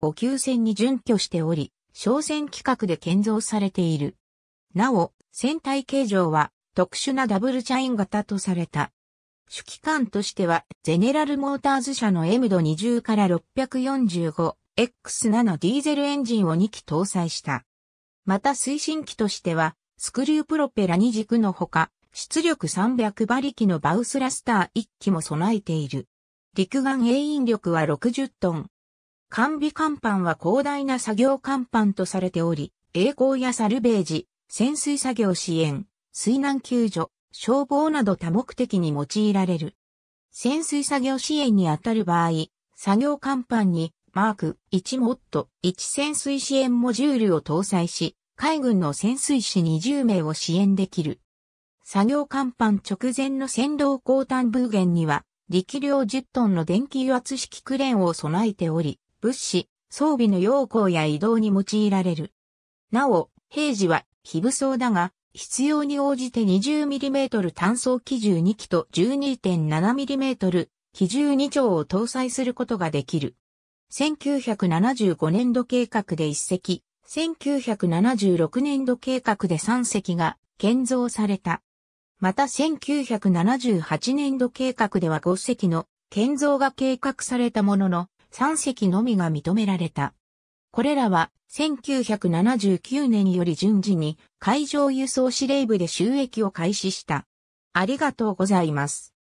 補給船に準拠しており、商船規格で建造されている。なお、船体形状は特殊なダブルチャイン型とされた。主機関としては、ゼネラルモーターズ社の M ド20から 645X7 ディーゼルエンジンを2機搭載した。また推進機としては、スクリュープロペラ2軸のほか、出力300馬力のバウスラスター1機も備えている。陸岸永遠力は60トン、完備甲板は広大な作業甲板とされており、栄光やサルベージ、潜水作業支援、水難救助、消防など多目的に用いられる。潜水作業支援にあたる場合、作業甲板にマーク1モット1潜水支援モジュールを搭載し、海軍の潜水士20名を支援できる。作業甲板直前の先導後端ブーゲンには、力量10トンの電気油圧式クレーンを備えており、物資、装備の要項や移動に用いられる。なお、平時は非武装だが、必要に応じて 20mm 単装機銃2機と 12.7mm 機銃2丁を搭載することができる。1975年度計画で1隻、1976年度計画で3隻が建造された。また1978年度計画では5隻の建造が計画されたものの、3隻のみが認められた。これらは1979年より順次に海上輸送司令部で収益を開始した。ありがとうございます。